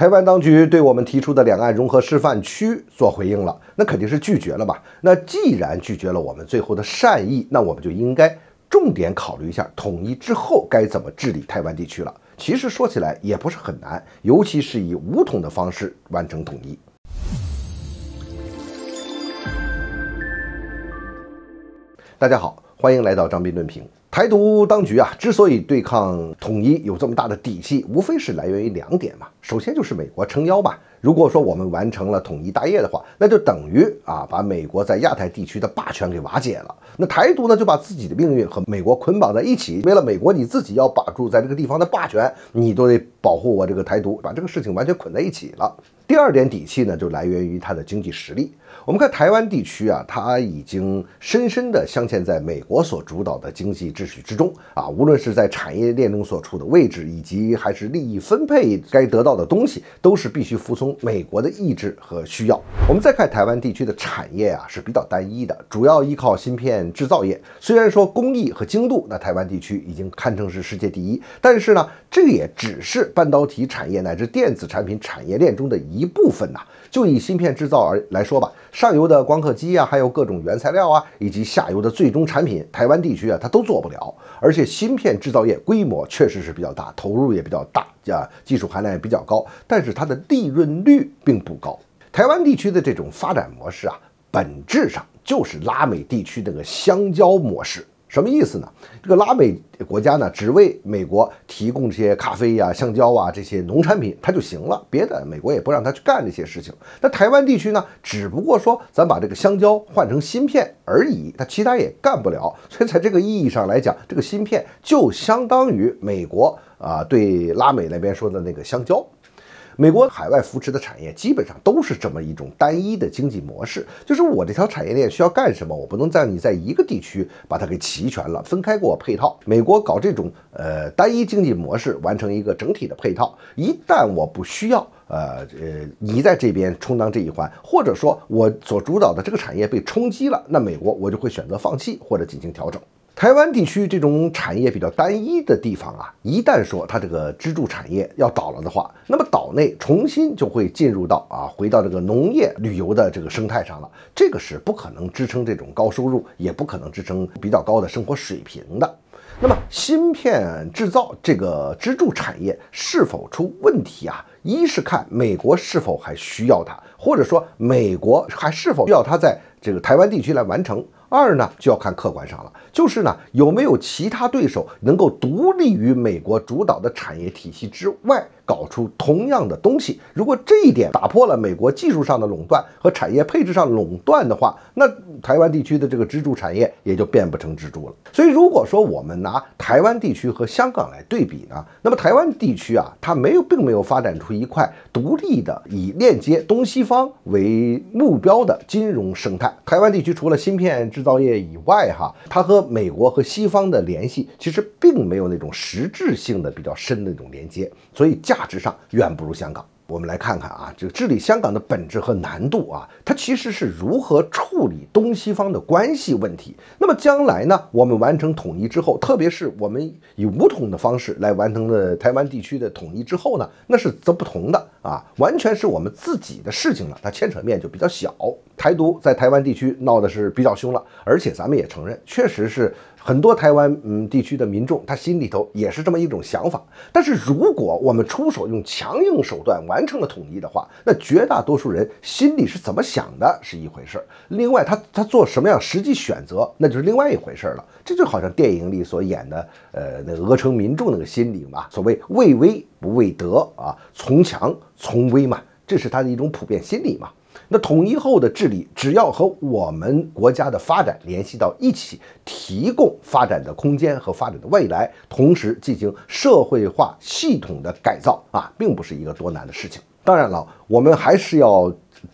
台湾当局对我们提出的两岸融合示范区做回应了，那肯定是拒绝了吧？那既然拒绝了我们最后的善意，那我们就应该重点考虑一下统一之后该怎么治理台湾地区了。其实说起来也不是很难，尤其是以武统的方式完成统一。大家好，欢迎来到张斌论评。台独当局啊，之所以对抗统一有这么大的底气，无非是来源于两点嘛。首先就是美国撑腰吧。如果说我们完成了统一大业的话，那就等于啊把美国在亚太地区的霸权给瓦解了。那台独呢就把自己的命运和美国捆绑在一起。为了美国，你自己要把住在这个地方的霸权，你都得保护我这个台独，把这个事情完全捆在一起了。第二点底气呢，就来源于它的经济实力。我们看台湾地区啊，它已经深深地镶嵌在美国所主导的经济秩序之中啊，无论是在产业链中所处的位置，以及还是利益分配该得到的东西，都是必须服从美国的意志和需要。我们再看台湾地区的产业啊，是比较单一的，主要依靠芯片制造业。虽然说工艺和精度，那台湾地区已经堪称是世界第一，但是呢，这也只是半导体产业乃至电子产品产业链中的一。一部分呐，就以芯片制造而来说吧，上游的光刻机啊，还有各种原材料啊，以及下游的最终产品，台湾地区啊，它都做不了。而且，芯片制造业规模确实是比较大，投入也比较大，啊，技术含量也比较高，但是它的利润率并不高。台湾地区的这种发展模式啊，本质上就是拉美地区那个香蕉模式。什么意思呢？这个拉美国家呢，只为美国提供这些咖啡呀、香蕉啊这些农产品，它就行了，别的美国也不让它去干这些事情。那台湾地区呢，只不过说咱把这个香蕉换成芯片而已，它其他也干不了。所以在这个意义上来讲，这个芯片就相当于美国啊对拉美那边说的那个香蕉。美国海外扶持的产业基本上都是这么一种单一的经济模式，就是我这条产业链需要干什么，我不能在你在一个地区把它给齐全了，分开给我配套。美国搞这种呃单一经济模式，完成一个整体的配套，一旦我不需要，呃呃你在这边充当这一环，或者说我所主导的这个产业被冲击了，那美国我就会选择放弃或者进行调整。台湾地区这种产业比较单一的地方啊，一旦说它这个支柱产业要倒了的话，那么岛内重新就会进入到啊，回到这个农业、旅游的这个生态上了。这个是不可能支撑这种高收入，也不可能支撑比较高的生活水平的。那么，芯片制造这个支柱产业是否出问题啊？一是看美国是否还需要它，或者说美国还是否需要它在这个台湾地区来完成。二呢，就要看客观上了，就是呢，有没有其他对手能够独立于美国主导的产业体系之外。搞出同样的东西，如果这一点打破了美国技术上的垄断和产业配置上垄断的话，那台湾地区的这个支柱产业也就变不成支柱了。所以，如果说我们拿台湾地区和香港来对比呢，那么台湾地区啊，它没有，并没有发展出一块独立的以链接东西方为目标的金融生态。台湾地区除了芯片制造业以外，哈，它和美国和西方的联系其实并没有那种实质性的比较深的那种连接，所以价。本质上远不如香港。我们来看看啊，这个治理香港的本质和难度啊，它其实是如何处理东西方的关系问题。那么将来呢，我们完成统一之后，特别是我们以武统的方式来完成的台湾地区的统一之后呢，那是则不同的啊，完全是我们自己的事情了，它牵扯面就比较小。台独在台湾地区闹的是比较凶了，而且咱们也承认，确实是。很多台湾嗯地区的民众，他心里头也是这么一种想法。但是如果我们出手用强硬手段完成了统一的话，那绝大多数人心里是怎么想的是一回事儿。另外，他他做什么样实际选择，那就是另外一回事儿了。这就好像电影里所演的，呃，那俄城民众那个心理嘛，所谓畏威不畏德啊，从强从威嘛，这是他的一种普遍心理嘛。那统一后的治理，只要和我们国家的发展联系到一起，提供发展的空间和发展的未来，同时进行社会化系统的改造啊，并不是一个多难的事情。当然了，我们还是要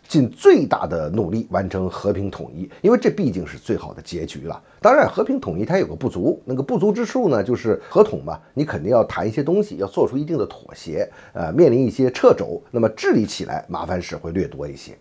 尽最大的努力完成和平统一，因为这毕竟是最好的结局了。当然，和平统一它有个不足，那个不足之处呢，就是合统嘛，你肯定要谈一些东西，要做出一定的妥协，呃，面临一些掣肘，那么治理起来麻烦事会略多一些。